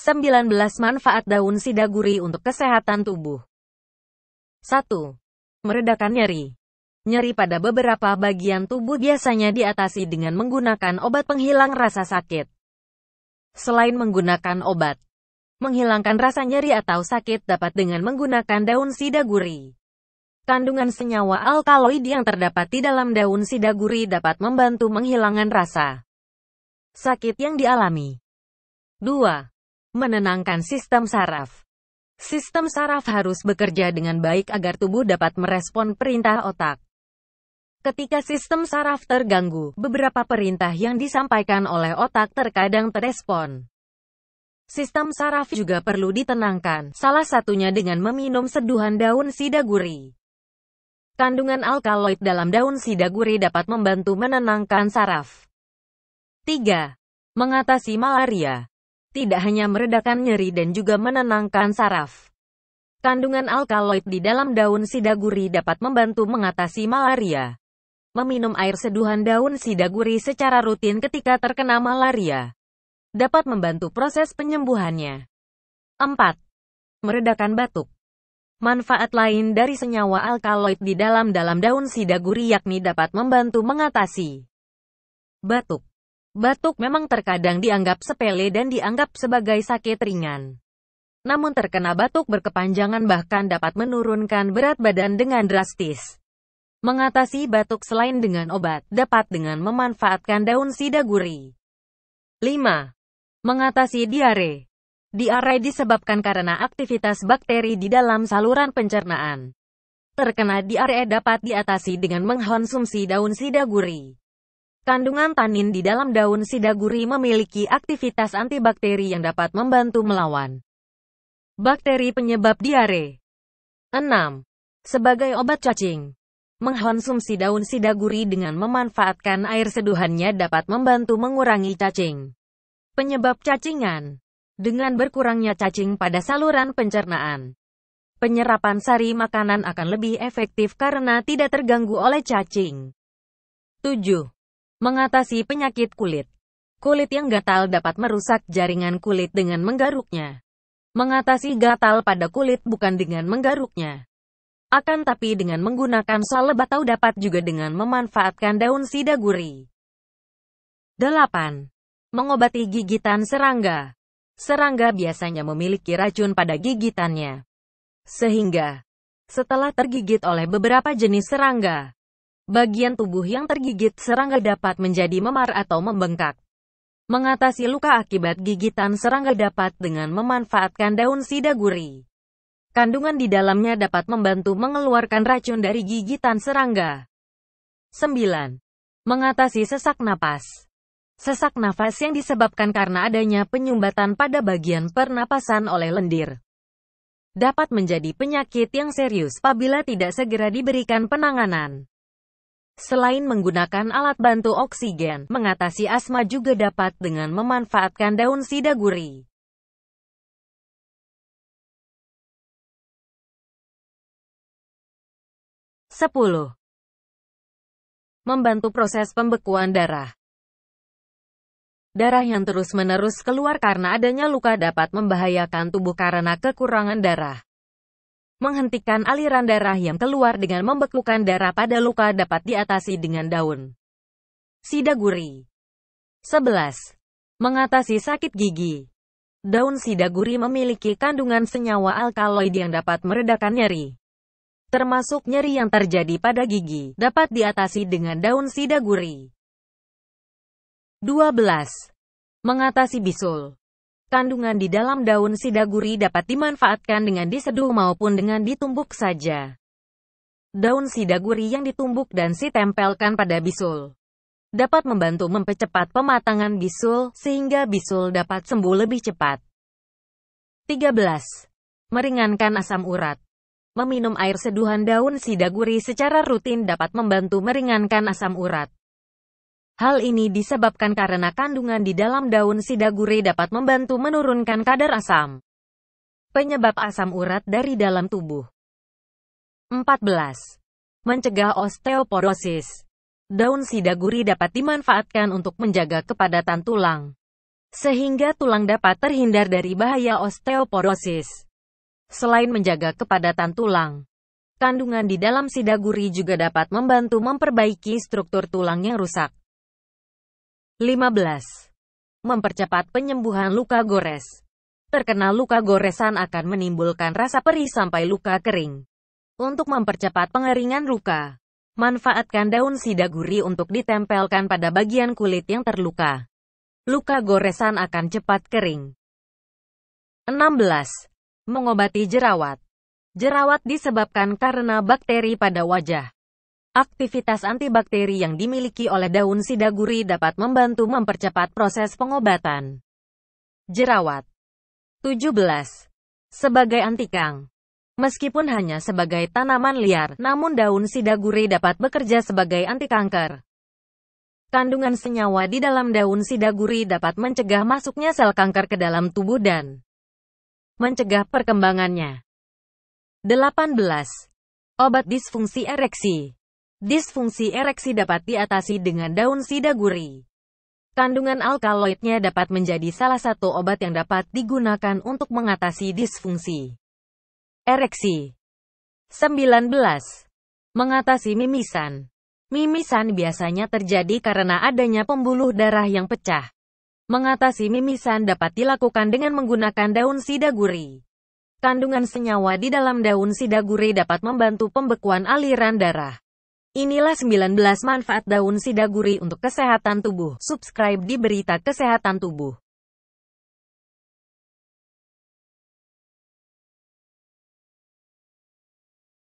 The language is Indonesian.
19 manfaat daun sidaguri untuk kesehatan tubuh. 1. Meredakan nyeri. Nyeri pada beberapa bagian tubuh biasanya diatasi dengan menggunakan obat penghilang rasa sakit. Selain menggunakan obat, menghilangkan rasa nyeri atau sakit dapat dengan menggunakan daun sidaguri. Kandungan senyawa alkaloid yang terdapat di dalam daun sidaguri dapat membantu menghilangkan rasa sakit yang dialami. 2 Menenangkan sistem saraf. Sistem saraf harus bekerja dengan baik agar tubuh dapat merespon perintah otak. Ketika sistem saraf terganggu, beberapa perintah yang disampaikan oleh otak terkadang terespon. Sistem saraf juga perlu ditenangkan, salah satunya dengan meminum seduhan daun sidaguri. Kandungan alkaloid dalam daun sidaguri dapat membantu menenangkan saraf. 3. Mengatasi malaria tidak hanya meredakan nyeri dan juga menenangkan saraf. Kandungan alkaloid di dalam daun sidaguri dapat membantu mengatasi malaria. Meminum air seduhan daun sidaguri secara rutin ketika terkena malaria dapat membantu proses penyembuhannya. 4. Meredakan batuk. Manfaat lain dari senyawa alkaloid di dalam dalam daun sidaguri yakni dapat membantu mengatasi batuk, Batuk memang terkadang dianggap sepele dan dianggap sebagai sakit ringan. Namun terkena batuk berkepanjangan bahkan dapat menurunkan berat badan dengan drastis. Mengatasi batuk selain dengan obat, dapat dengan memanfaatkan daun sidaguri. 5. Mengatasi diare. Diare disebabkan karena aktivitas bakteri di dalam saluran pencernaan. Terkena diare dapat diatasi dengan mengkonsumsi daun sidaguri. Kandungan tanin di dalam daun sidaguri memiliki aktivitas antibakteri yang dapat membantu melawan bakteri penyebab diare. 6. Sebagai obat cacing, mengkonsumsi daun sidaguri dengan memanfaatkan air seduhannya dapat membantu mengurangi cacing. Penyebab cacingan Dengan berkurangnya cacing pada saluran pencernaan, penyerapan sari makanan akan lebih efektif karena tidak terganggu oleh cacing. 7. Mengatasi penyakit kulit. Kulit yang gatal dapat merusak jaringan kulit dengan menggaruknya. Mengatasi gatal pada kulit bukan dengan menggaruknya. Akan tapi dengan menggunakan salep atau dapat juga dengan memanfaatkan daun sidaguri. 8. Mengobati gigitan serangga. Serangga biasanya memiliki racun pada gigitannya. Sehingga, setelah tergigit oleh beberapa jenis serangga, Bagian tubuh yang tergigit serangga dapat menjadi memar atau membengkak. Mengatasi luka akibat gigitan serangga dapat dengan memanfaatkan daun sidaguri. Kandungan di dalamnya dapat membantu mengeluarkan racun dari gigitan serangga. 9. Mengatasi sesak napas. Sesak nafas yang disebabkan karena adanya penyumbatan pada bagian pernapasan oleh lendir dapat menjadi penyakit yang serius apabila tidak segera diberikan penanganan. Selain menggunakan alat bantu oksigen, mengatasi asma juga dapat dengan memanfaatkan daun sidaguri. Sepuluh. Membantu proses pembekuan darah. Darah yang terus-menerus keluar karena adanya luka dapat membahayakan tubuh karena kekurangan darah. Menghentikan aliran darah yang keluar dengan membekukan darah pada luka dapat diatasi dengan daun. Sidaguri 11. Mengatasi sakit gigi Daun sidaguri memiliki kandungan senyawa alkaloid yang dapat meredakan nyeri. Termasuk nyeri yang terjadi pada gigi dapat diatasi dengan daun sidaguri. 12. Mengatasi bisul Kandungan di dalam daun sidaguri dapat dimanfaatkan dengan diseduh maupun dengan ditumbuk saja. Daun sidaguri yang ditumbuk dan ditempelkan pada bisul dapat membantu mempercepat pematangan bisul sehingga bisul dapat sembuh lebih cepat. 13. Meringankan asam urat. Meminum air seduhan daun sidaguri secara rutin dapat membantu meringankan asam urat. Hal ini disebabkan karena kandungan di dalam daun sidagure dapat membantu menurunkan kadar asam. Penyebab asam urat dari dalam tubuh. 14. Mencegah osteoporosis. Daun sidaguri dapat dimanfaatkan untuk menjaga kepadatan tulang. Sehingga tulang dapat terhindar dari bahaya osteoporosis. Selain menjaga kepadatan tulang, kandungan di dalam sidaguri juga dapat membantu memperbaiki struktur tulang yang rusak. 15. Mempercepat penyembuhan luka gores. Terkena luka goresan akan menimbulkan rasa perih sampai luka kering. Untuk mempercepat pengeringan luka, manfaatkan daun sidaguri untuk ditempelkan pada bagian kulit yang terluka. Luka goresan akan cepat kering. 16. Mengobati jerawat. Jerawat disebabkan karena bakteri pada wajah. Aktivitas antibakteri yang dimiliki oleh daun sidaguri dapat membantu mempercepat proses pengobatan. Jerawat 17. Sebagai antikang Meskipun hanya sebagai tanaman liar, namun daun sidaguri dapat bekerja sebagai antikanker. Kandungan senyawa di dalam daun sidaguri dapat mencegah masuknya sel kanker ke dalam tubuh dan mencegah perkembangannya. 18. Obat disfungsi ereksi Disfungsi ereksi dapat diatasi dengan daun sidaguri. Kandungan alkaloidnya dapat menjadi salah satu obat yang dapat digunakan untuk mengatasi disfungsi ereksi. 19. Mengatasi mimisan. Mimisan biasanya terjadi karena adanya pembuluh darah yang pecah. Mengatasi mimisan dapat dilakukan dengan menggunakan daun sidaguri. Kandungan senyawa di dalam daun sidaguri dapat membantu pembekuan aliran darah. Inilah 19 manfaat daun sidaguri untuk kesehatan tubuh. Subscribe di Berita Kesehatan Tubuh.